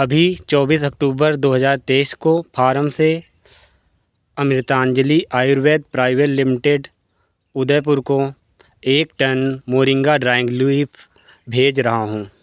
अभी 24 अक्टूबर 2023 को फार्म से अमृतांजलि आयुर्वेद प्राइवेट लिमिटेड उदयपुर को एक टन मोरिंगा ड्राइंग लीफ भेज रहा हूँ